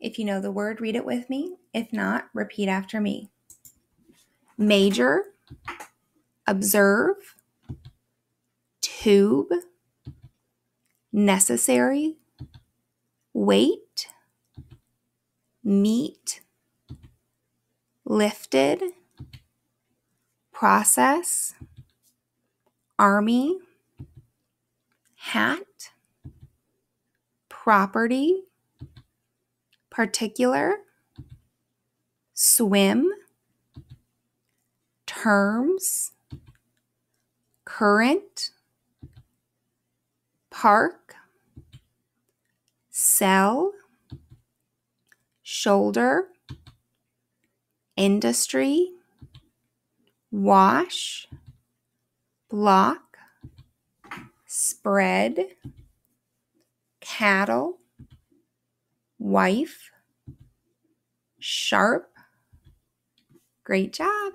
If you know the word, read it with me. If not, repeat after me. Major, observe, tube, necessary, weight, meet, lifted, process, army, hat, property, particular, swim, terms, current, park, sell, shoulder, industry, wash, block, spread, cattle, wife, sharp. Great job.